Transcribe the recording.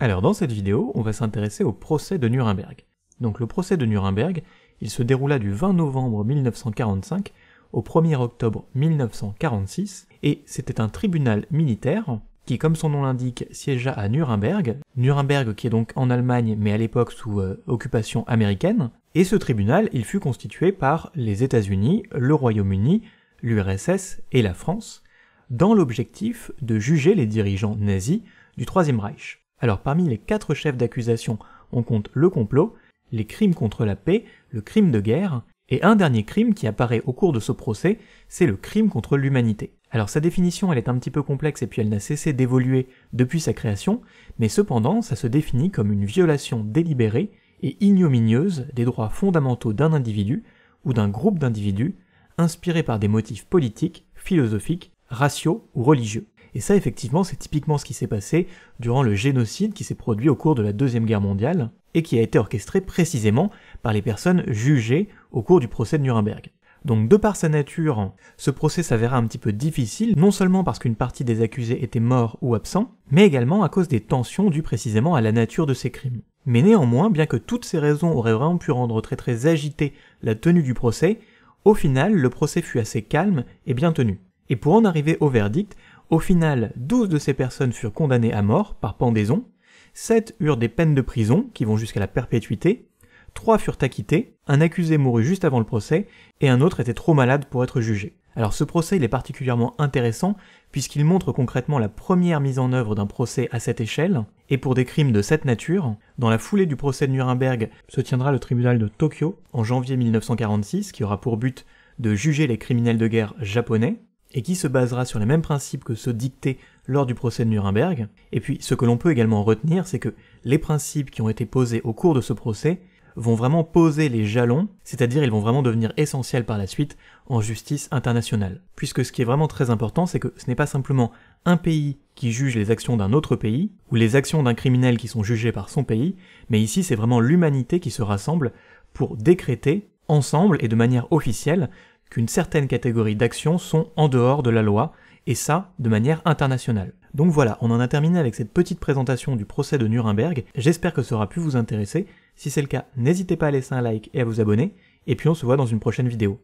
Alors dans cette vidéo, on va s'intéresser au procès de Nuremberg. Donc le procès de Nuremberg, il se déroula du 20 novembre 1945 au 1er octobre 1946, et c'était un tribunal militaire qui, comme son nom l'indique, siégea à Nuremberg, Nuremberg qui est donc en Allemagne mais à l'époque sous euh, occupation américaine, et ce tribunal, il fut constitué par les États-Unis, le Royaume-Uni, l'URSS et la France, dans l'objectif de juger les dirigeants nazis du Troisième Reich. Alors parmi les quatre chefs d'accusation, on compte le complot, les crimes contre la paix, le crime de guerre, et un dernier crime qui apparaît au cours de ce procès, c'est le crime contre l'humanité. Alors sa définition, elle est un petit peu complexe et puis elle n'a cessé d'évoluer depuis sa création, mais cependant, ça se définit comme une violation délibérée et ignominieuse des droits fondamentaux d'un individu ou d'un groupe d'individus, inspirés par des motifs politiques, philosophiques, raciaux ou religieux. Et ça, effectivement, c'est typiquement ce qui s'est passé durant le génocide qui s'est produit au cours de la Deuxième Guerre mondiale, et qui a été orchestré précisément par les personnes jugées au cours du procès de Nuremberg. Donc de par sa nature, ce procès s'avéra un petit peu difficile, non seulement parce qu'une partie des accusés était morts ou absents, mais également à cause des tensions dues précisément à la nature de ces crimes. Mais néanmoins, bien que toutes ces raisons auraient vraiment pu rendre très très agitée la tenue du procès, au final, le procès fut assez calme et bien tenu. Et pour en arriver au verdict, au final, 12 de ces personnes furent condamnées à mort par pendaison, 7 eurent des peines de prison qui vont jusqu'à la perpétuité, 3 furent acquittées, un accusé mourut juste avant le procès, et un autre était trop malade pour être jugé. Alors ce procès est particulièrement intéressant puisqu'il montre concrètement la première mise en œuvre d'un procès à cette échelle, et pour des crimes de cette nature. Dans la foulée du procès de Nuremberg se tiendra le tribunal de Tokyo en janvier 1946 qui aura pour but de juger les criminels de guerre japonais et qui se basera sur les mêmes principes que ceux dictés lors du procès de Nuremberg. Et puis ce que l'on peut également retenir, c'est que les principes qui ont été posés au cours de ce procès vont vraiment poser les jalons, c'est-à-dire ils vont vraiment devenir essentiels par la suite en justice internationale. Puisque ce qui est vraiment très important, c'est que ce n'est pas simplement un pays qui juge les actions d'un autre pays, ou les actions d'un criminel qui sont jugées par son pays, mais ici c'est vraiment l'humanité qui se rassemble pour décréter, ensemble et de manière officielle, qu'une certaine catégorie d'actions sont en dehors de la loi, et ça de manière internationale. Donc voilà, on en a terminé avec cette petite présentation du procès de Nuremberg, j'espère que ça aura pu vous intéresser, si c'est le cas, n'hésitez pas à laisser un like et à vous abonner, et puis on se voit dans une prochaine vidéo.